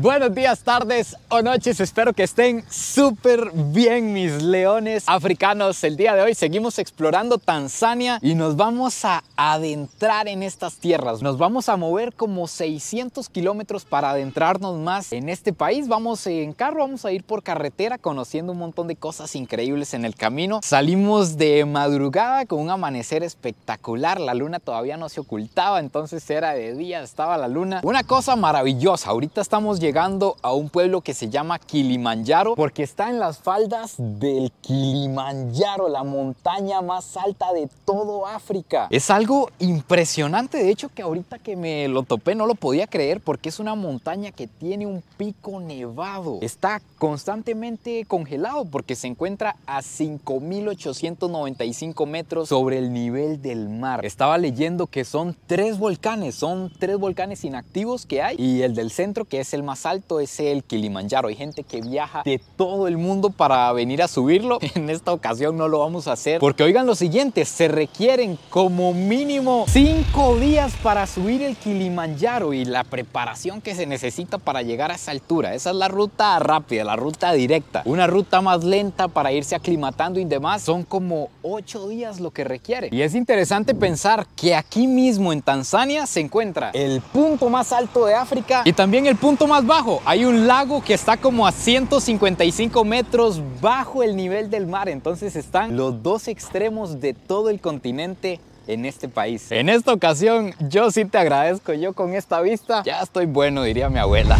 Buenos días, tardes o noches, espero que estén súper bien mis leones africanos. El día de hoy seguimos explorando Tanzania y nos vamos a adentrar en estas tierras. Nos vamos a mover como 600 kilómetros para adentrarnos más en este país. Vamos en carro, vamos a ir por carretera conociendo un montón de cosas increíbles en el camino. Salimos de madrugada con un amanecer espectacular, la luna todavía no se ocultaba, entonces era de día, estaba la luna. Una cosa maravillosa, ahorita estamos llegando llegando a un pueblo que se llama Kilimanjaro porque está en las faldas del Kilimanjaro, la montaña más alta de todo África. Es algo impresionante, de hecho que ahorita que me lo topé no lo podía creer porque es una montaña que tiene un pico nevado. Está constantemente congelado porque se encuentra a 5.895 metros sobre el nivel del mar. Estaba leyendo que son tres volcanes, son tres volcanes inactivos que hay y el del centro que es el más alto es el Kilimanjaro. Hay gente que viaja de todo el mundo para venir a subirlo. En esta ocasión no lo vamos a hacer porque oigan lo siguiente, se requieren como mínimo 5 días para subir el Kilimanjaro y la preparación que se necesita para llegar a esa altura. Esa es la ruta rápida, la ruta directa. Una ruta más lenta para irse aclimatando y demás son como 8 días lo que requiere. Y es interesante pensar que aquí mismo en Tanzania se encuentra el punto más alto de África y también el punto más hay un lago que está como a 155 metros bajo el nivel del mar. Entonces están los dos extremos de todo el continente en este país. En esta ocasión, yo sí te agradezco. Yo con esta vista ya estoy bueno, diría mi abuela.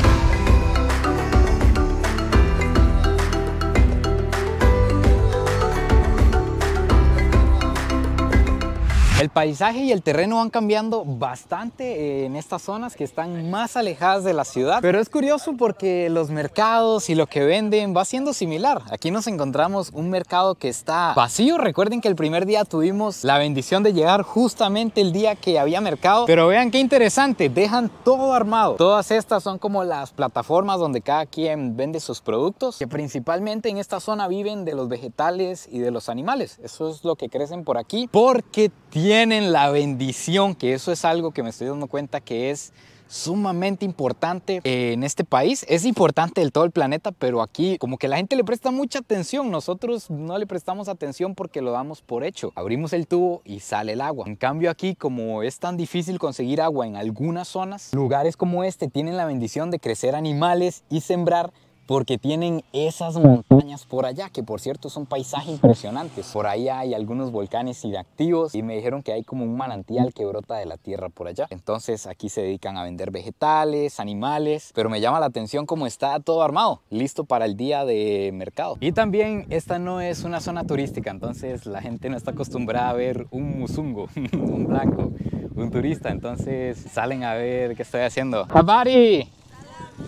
El paisaje y el terreno van cambiando bastante eh, en estas zonas que están más alejadas de la ciudad, pero es curioso porque los mercados y lo que venden va siendo similar. Aquí nos encontramos un mercado que está vacío. Recuerden que el primer día tuvimos la bendición de llegar justamente el día que había mercado, pero vean qué interesante, dejan todo armado. Todas estas son como las plataformas donde cada quien vende sus productos, que principalmente en esta zona viven de los vegetales y de los animales. Eso es lo que crecen por aquí porque tienen tienen la bendición, que eso es algo que me estoy dando cuenta que es sumamente importante eh, en este país. Es importante del todo el planeta, pero aquí como que la gente le presta mucha atención. Nosotros no le prestamos atención porque lo damos por hecho. Abrimos el tubo y sale el agua. En cambio aquí como es tan difícil conseguir agua en algunas zonas, lugares como este tienen la bendición de crecer animales y sembrar porque tienen esas montañas por allá, que por cierto son paisajes paisaje Por ahí hay algunos volcanes inactivos y me dijeron que hay como un manantial que brota de la tierra por allá. Entonces aquí se dedican a vender vegetales, animales, pero me llama la atención cómo está todo armado, listo para el día de mercado. Y también esta no es una zona turística, entonces la gente no está acostumbrada a ver un musungo, un blanco, un turista, entonces salen a ver qué estoy haciendo. ¡Habari!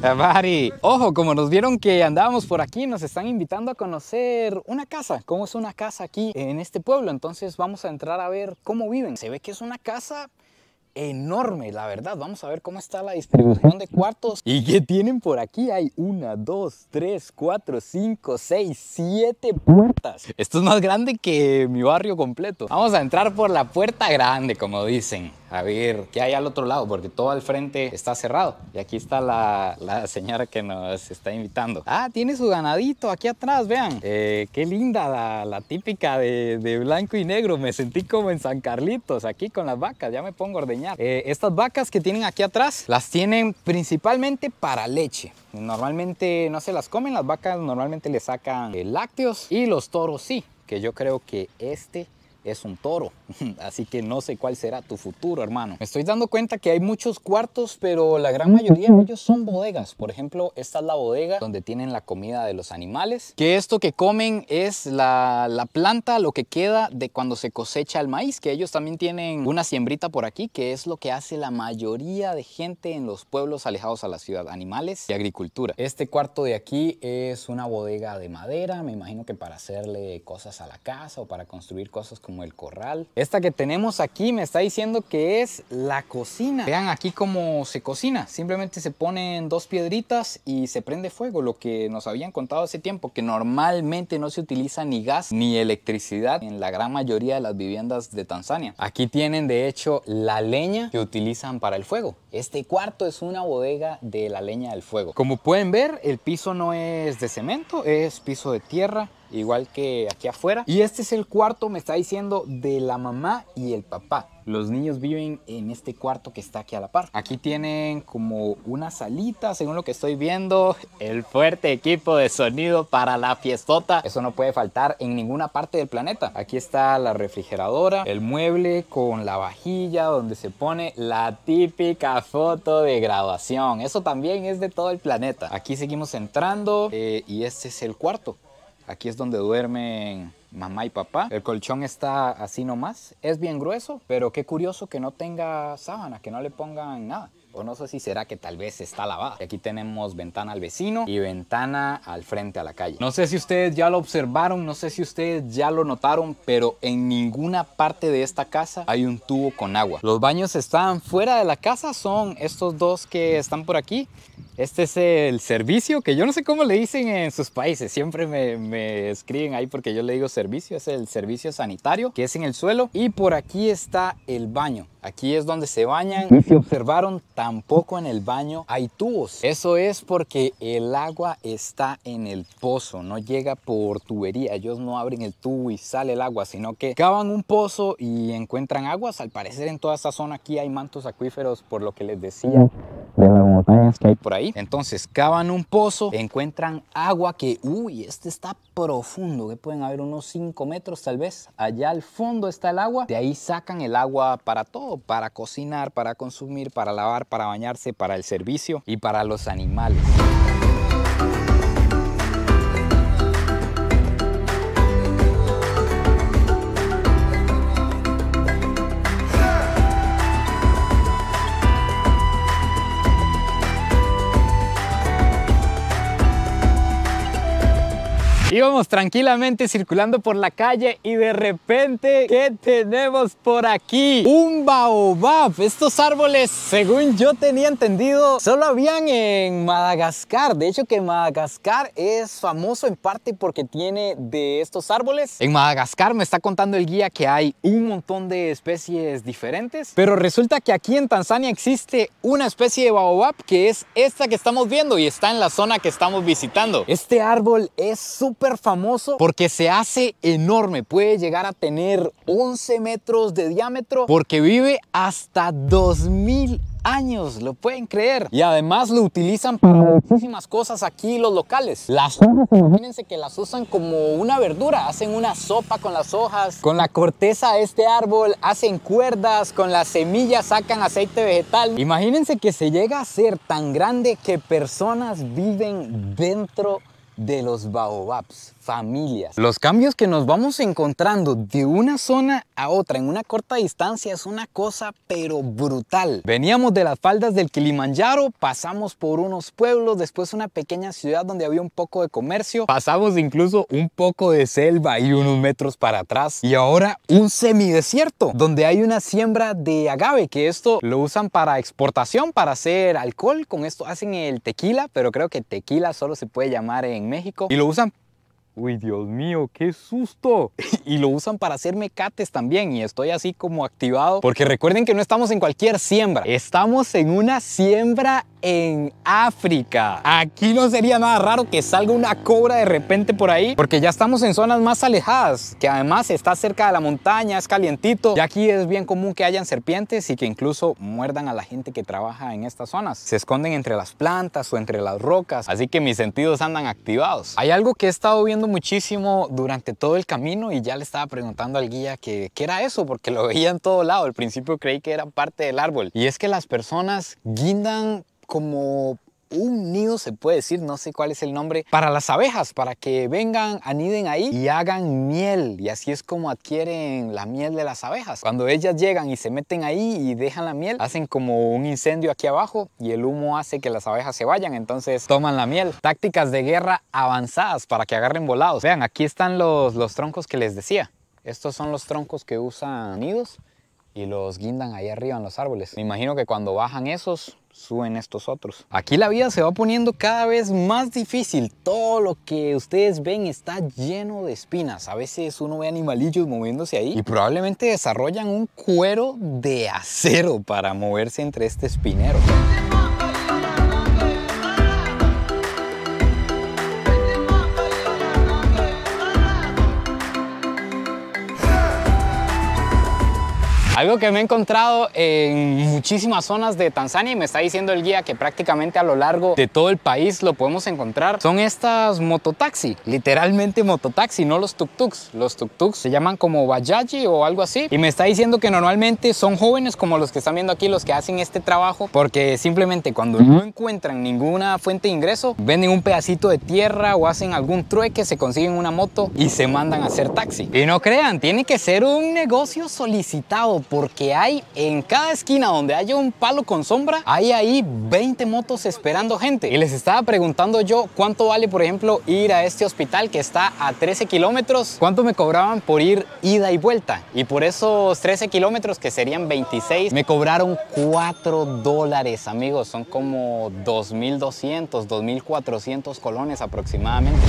Mari, ojo, como nos vieron que andábamos por aquí, nos están invitando a conocer una casa, cómo es una casa aquí en este pueblo. Entonces vamos a entrar a ver cómo viven. Se ve que es una casa enorme, la verdad. Vamos a ver cómo está la distribución de cuartos y qué tienen por aquí. Hay una, dos, tres, cuatro, cinco, seis, siete puertas. Esto es más grande que mi barrio completo. Vamos a entrar por la puerta grande, como dicen a ver qué hay al otro lado, porque todo al frente está cerrado. Y aquí está la, señora que nos está invitando. Ah, tiene su ganadito aquí atrás, vean. Eh, qué linda la, típica de, blanco y negro. Me sentí como en San Carlitos, aquí con las vacas. Ya me pongo a ordeñar. Eh, estas vacas que tienen aquí atrás, las tienen principalmente para leche. Normalmente no se las comen, las vacas normalmente le sacan eh, lácteos y los toros sí, que yo creo que este es un toro. Así que no sé cuál será tu futuro, hermano. Me estoy dando cuenta que hay muchos cuartos, pero la gran mayoría de ellos son bodegas. Por ejemplo, esta es la bodega donde tienen la comida de los animales. Que esto que comen es la, planta, lo que queda de cuando se cosecha el maíz. Que ellos también tienen una siembrita por aquí, que es lo que hace la mayoría de gente en los pueblos alejados a la ciudad. Animales y agricultura. Este cuarto de aquí es una bodega de madera. Me imagino que para hacerle cosas a la casa o para construir cosas como el corral. Esta que tenemos aquí me está diciendo que es la cocina. Vean aquí cómo se cocina. Simplemente se ponen dos piedritas y se prende fuego. Lo que nos habían contado hace tiempo, que normalmente no se utiliza ni gas ni electricidad en la gran mayoría de las viviendas de Tanzania. Aquí tienen de hecho la leña que utilizan para el fuego. Este cuarto es una bodega de la leña del fuego. Como pueden ver, el piso no es de cemento, es piso de tierra igual que aquí afuera. Y este es el cuarto, me está diciendo, de la mamá y el papá. Los niños viven en este cuarto que está aquí a la par. Aquí tienen como una salita, según lo que estoy viendo, el fuerte equipo de sonido para la fiestota. Eso no puede faltar en ninguna parte del planeta. Aquí está la refrigeradora, el mueble con la vajilla donde se pone la típica foto de graduación. Eso también es de todo el planeta. Aquí seguimos entrando eh, y este es el cuarto. Aquí es donde duermen mamá y papá. El colchón está así nomás. Es bien grueso, pero qué curioso que no tenga sábana, que no le pongan nada. O no sé si será que tal vez está lavada. Aquí tenemos ventana al vecino y ventana al frente a la calle. No sé si ustedes ya lo observaron, no sé si ustedes ya lo notaron, pero en ninguna parte de esta casa hay un tubo con agua. Los baños están fuera de la casa, son estos dos que están por aquí. Este es el servicio, que yo no sé cómo le dicen en sus países, siempre me, escriben ahí porque yo le digo servicio, es el servicio sanitario que es en el suelo y por aquí está el baño. Aquí es donde se bañan y si observaron, tampoco en el baño hay tubos. Eso es porque el agua está en el pozo, no llega por tubería. Ellos no abren el tubo y sale el agua, sino que cavan un pozo y encuentran aguas. Al parecer en toda esta zona aquí hay mantos acuíferos, por lo que les decía de las montañas que hay por ahí. Entonces cavan un pozo, encuentran agua que, uy, este está profundo, que pueden haber unos 5 metros tal vez. Allá al fondo está el agua, de ahí sacan el agua para todo, para cocinar, para consumir, para lavar, para bañarse, para el servicio y para los animales. Íbamos tranquilamente circulando por la calle y de repente, ¿qué tenemos por aquí? Un baobab. Estos árboles, según yo tenía entendido, solo habían en Madagascar. De hecho, que Madagascar es famoso en parte porque tiene de estos árboles. En Madagascar me está contando el guía que hay un montón de especies diferentes. Pero resulta que aquí en Tanzania existe una especie de baobab que es esta que estamos viendo y está en la zona que estamos visitando. Este árbol es súper famoso porque se hace enorme. Puede llegar a tener 11 metros de diámetro porque vive hasta 2000 años, lo pueden creer. Y además lo utilizan para muchísimas cosas aquí los locales. Las hojas, imagínense que las usan como una verdura, hacen una sopa con las hojas, con la corteza de este árbol, hacen cuerdas, con las semillas sacan aceite vegetal. Imagínense que se llega a ser tan grande que personas viven dentro de los baobabs familias. Los cambios que nos vamos encontrando de una zona a otra en una corta distancia es una cosa pero brutal. Veníamos de las faldas del Kilimanjaro, pasamos por unos pueblos, después una pequeña ciudad donde había un poco de comercio, pasamos incluso un poco de selva y unos metros para atrás y ahora un semidesierto donde hay una siembra de agave que esto lo usan para exportación, para hacer alcohol, con esto hacen el tequila, pero creo que tequila solo se puede llamar en México y lo usan Uy, Dios mío, qué susto. y lo usan para hacer mecates también y estoy así como activado porque recuerden que no estamos en cualquier siembra. Estamos en una siembra en África. Aquí no sería nada raro que salga una cobra de repente por ahí, porque ya estamos en zonas más alejadas, que además está cerca de la montaña, es calientito. Y aquí es bien común que hayan serpientes y que incluso muerdan a la gente que trabaja en estas zonas. Se esconden entre las plantas o entre las rocas, así que mis sentidos andan activados. Hay algo que he estado viendo muchísimo durante todo el camino y ya le estaba preguntando al guía que qué era eso, porque lo veía en todo lado. Al principio creí que era parte del árbol. Y es que las personas guindan como un nido, se puede decir, no sé cuál es el nombre, para las abejas, para que vengan, aniden ahí y hagan miel. Y así es como adquieren la miel de las abejas. Cuando ellas llegan y se meten ahí y dejan la miel, hacen como un incendio aquí abajo y el humo hace que las abejas se vayan, entonces toman la miel. Tácticas de guerra avanzadas para que agarren volados. Vean, aquí están los, los troncos que les decía. Estos son los troncos que usan nidos y los guindan ahí arriba en los árboles. Me imagino que cuando bajan esos, suben estos otros. Aquí la vida se va poniendo cada vez más difícil. Todo lo que ustedes ven está lleno de espinas. A veces uno ve animalillos moviéndose ahí y probablemente desarrollan un cuero de acero para moverse entre este espinero. Algo que me he encontrado en muchísimas zonas de Tanzania y me está diciendo el guía que prácticamente a lo largo de todo el país lo podemos encontrar son estas mototaxi, literalmente mototaxi, no los tuk Los tuk se llaman como bajaji o algo así y me está diciendo que normalmente son jóvenes como los que están viendo aquí los que hacen este trabajo porque simplemente cuando no encuentran ninguna fuente de ingreso venden un pedacito de tierra o hacen algún trueque, se consiguen una moto y se mandan a hacer taxi. Y no crean, tiene que ser un negocio solicitado porque hay en cada esquina donde haya un palo con sombra, hay ahí 20 motos esperando gente. Y les estaba preguntando yo cuánto vale, por ejemplo, ir a este hospital que está a 13 kilómetros, cuánto me cobraban por ir ida y vuelta. Y por esos 13 kilómetros, que serían 26, me cobraron 4 dólares, amigos. Son como 2.200, 2.400 colones aproximadamente.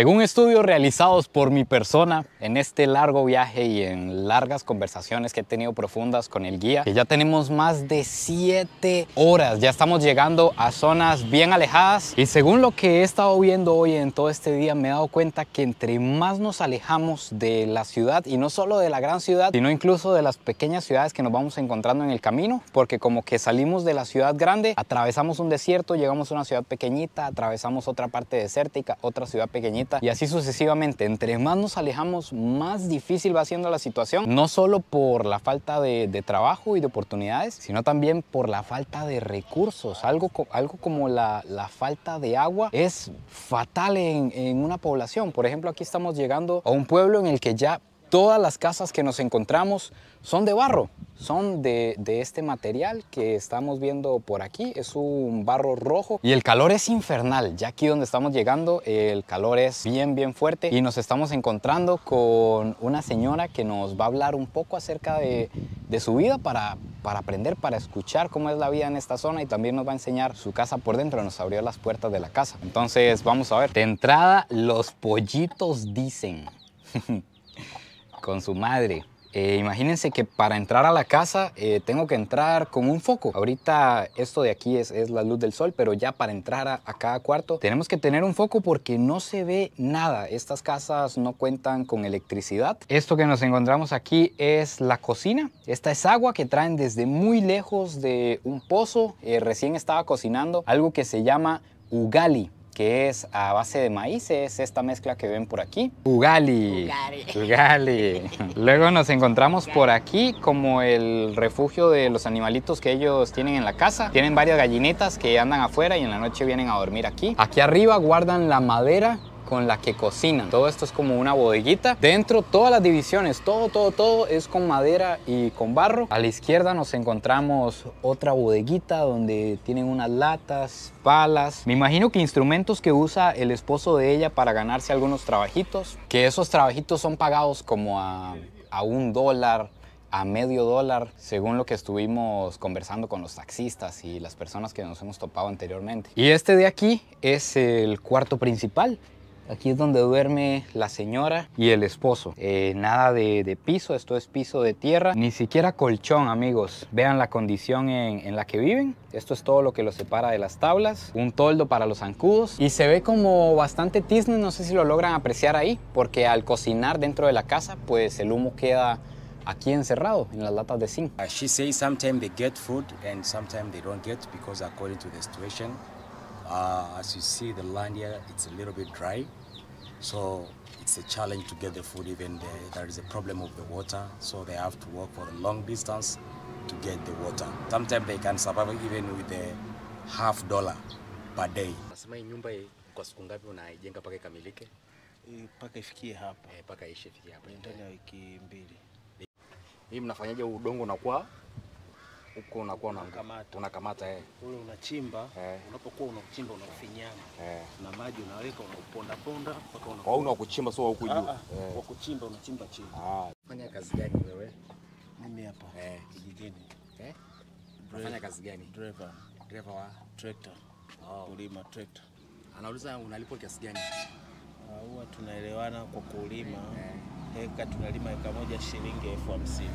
Según estudios realizados por mi persona en este largo viaje y en largas conversaciones que he tenido profundas con el guía, que ya tenemos más de 7 horas, ya estamos llegando a zonas bien alejadas y según lo que he estado viendo hoy en todo este día me he dado cuenta que entre más nos alejamos de la ciudad y no solo de la gran ciudad, sino incluso de las pequeñas ciudades que nos vamos encontrando en el camino, porque como que salimos de la ciudad grande, atravesamos un desierto, llegamos a una ciudad pequeñita, atravesamos otra parte desértica, otra ciudad pequeñita y así sucesivamente. Entre más nos alejamos, más difícil va siendo la situación, no solo por la falta de, trabajo y de oportunidades, sino también por la falta de recursos. Algo, algo como la, falta de agua es fatal en, en una población. Por ejemplo, aquí estamos llegando a un pueblo en el que ya Todas las casas que nos encontramos son de barro, son de, este material que estamos viendo por aquí, es un barro rojo y el calor es infernal, ya aquí donde estamos llegando el calor es bien bien fuerte y nos estamos encontrando con una señora que nos va a hablar un poco acerca de, su vida para, para aprender, para escuchar cómo es la vida en esta zona y también nos va a enseñar su casa por dentro, nos abrió las puertas de la casa. Entonces vamos a ver, de entrada los pollitos dicen. con su madre. Eh, imagínense que para entrar a la casa eh, tengo que entrar con un foco. Ahorita esto de aquí es, la luz del sol, pero ya para entrar a, cada cuarto tenemos que tener un foco porque no se ve nada. Estas casas no cuentan con electricidad. Esto que nos encontramos aquí es la cocina. Esta es agua que traen desde muy lejos de un pozo. Eh, recién estaba cocinando algo que se llama ugali que es a base de maíz, es esta mezcla que ven por aquí. Ugali. Ugali. Ugali. Luego nos encontramos por aquí como el refugio de los animalitos que ellos tienen en la casa. Tienen varias gallinetas que andan afuera y en la noche vienen a dormir aquí. Aquí arriba guardan la madera con la que cocinan. Todo esto es como una bodeguita. Dentro todas las divisiones, todo, todo, todo es con madera y con barro. A la izquierda nos encontramos otra bodeguita donde tienen unas latas, palas. Me imagino que instrumentos que usa el esposo de ella para ganarse algunos trabajitos. Que esos trabajitos son pagados como a, a un dólar, a medio dólar, según lo que estuvimos conversando con los taxistas y las personas que nos hemos topado anteriormente. Y este de aquí es el cuarto principal. Aquí es donde duerme la señora y el esposo. Eh, nada de, piso, esto es piso de tierra. Ni siquiera colchón, amigos. Vean la condición en, la que viven. Esto es todo lo que los separa de las tablas. Un toldo para los zancudos. Y se ve como bastante tizne, no sé si lo logran apreciar ahí, porque al cocinar dentro de la casa, pues el humo queda aquí encerrado en las latas de zinc. Uh, she says sometimes they get food and sometimes they don't get because according to the situation Uh, as you see, the land here, it's a little bit dry. So it's a challenge to get the food, even the, there is a problem of the water. So they have to walk for a long distance to get the water. Sometimes they can survive even with a half dollar per day. Nasema hii nyumba kwa siku ngapi unaijenga mpaka ikamilike? Mpaka ifikie hapa. Eh, mpaka ishe ifikie hapa. Ndani ya wiki mbili. Hii mnafanyaje udongo unakuwa huko unakuwa unakamata unakamata eh, ule unachimba eh. Unapokuwa unachimba unafinyanga eh, na maji unaweka unaponda ponda mpaka unakuwa kwa kuchimba sio huko juu ah, ah. eh, kwa kuchimba unachimba chini. Ah, fanya kazi gani wewe? Mimi hapa eh, kijijini eh, unafanya kazi gani? Driver, driver wa tractor. Oh, kulima tractor. Anauliza unalipwa kiasi gani? Ah, huwa tunaelewana kwa kulima eh, heka tunalima heka moja shilingi elfu hamsini.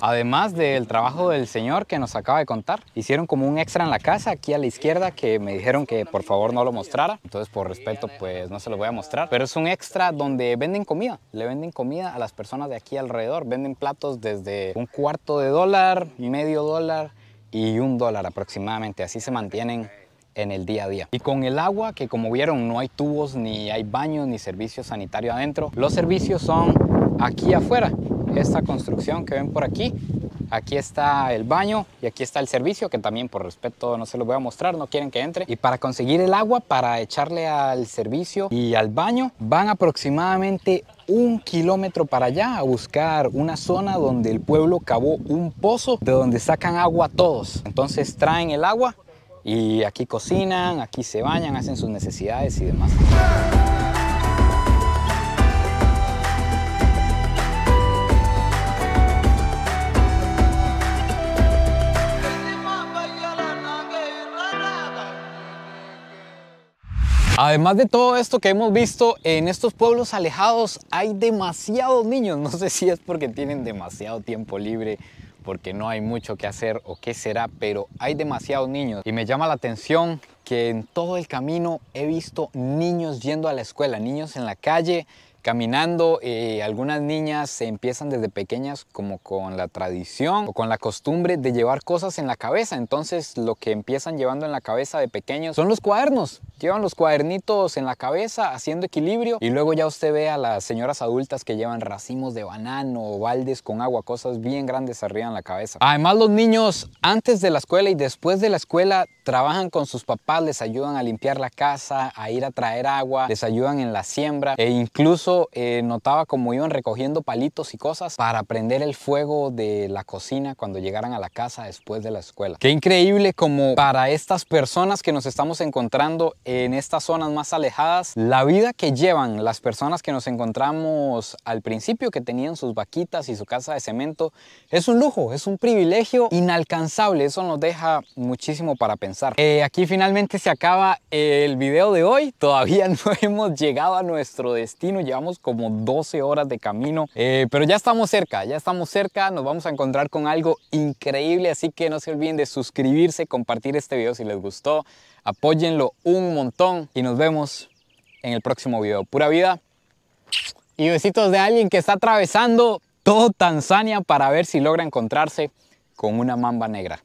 Además del trabajo del señor que nos acaba de contar, hicieron como un extra en la casa aquí a la izquierda que me dijeron que por favor no lo mostrara. Entonces por respeto pues no se lo voy a mostrar. Pero es un extra donde venden comida. Le venden comida a las personas de aquí alrededor. Venden platos desde un cuarto de dólar, medio dólar y un dólar aproximadamente. Así se mantienen en el día a día. Y con el agua, que como vieron no hay tubos, ni hay baños, ni servicio sanitario adentro, los servicios son aquí afuera esta construcción que ven por aquí. Aquí está el baño y aquí está el servicio, que también por respeto no se lo voy a mostrar, no quieren que entre. Y para conseguir el agua, para echarle al servicio y al baño, van aproximadamente un kilómetro para allá a buscar una zona donde el pueblo cavó un pozo de donde sacan agua todos. Entonces traen el agua y aquí cocinan, aquí se bañan, hacen sus necesidades y demás. Además de todo esto que hemos visto, en estos pueblos alejados hay demasiados niños. No sé si es porque tienen demasiado tiempo libre porque no hay mucho que hacer o qué será, pero hay demasiados niños. Y me llama la atención que en todo el camino he visto niños yendo a la escuela, niños en la calle, caminando. Eh, algunas niñas se empiezan desde pequeñas como con la tradición o con la costumbre de llevar cosas en la cabeza. Entonces lo que empiezan llevando en la cabeza de pequeños son los cuadernos. Llevan los cuadernitos en la cabeza haciendo equilibrio y luego ya usted ve a las señoras adultas que llevan racimos de banano o baldes con agua, cosas bien grandes arriba en la cabeza. Además los niños antes de la escuela y después de la escuela trabajan con sus papás, les ayudan a limpiar la casa, a ir a traer agua, les ayudan en la siembra e incluso eh, notaba como iban recogiendo palitos y cosas para prender el fuego de la cocina cuando llegaran a la casa después de la escuela. Qué increíble como para estas personas que nos estamos encontrando en estas zonas más alejadas, la vida que llevan las personas que nos encontramos al principio que tenían sus vaquitas y su casa de cemento, es un lujo, es un privilegio inalcanzable, eso nos deja muchísimo para pensar. Eh, aquí finalmente se acaba el video de hoy, todavía no hemos llegado a nuestro destino, llevamos como 12 horas de camino, eh, pero ya estamos cerca, ya estamos cerca, nos vamos a encontrar con algo increíble, así que no se olviden de suscribirse, compartir este video si les gustó, apóyenlo un montón y nos vemos en el próximo video. Pura vida y besitos de alguien que está atravesando todo Tanzania para ver si logra encontrarse con una mamba negra.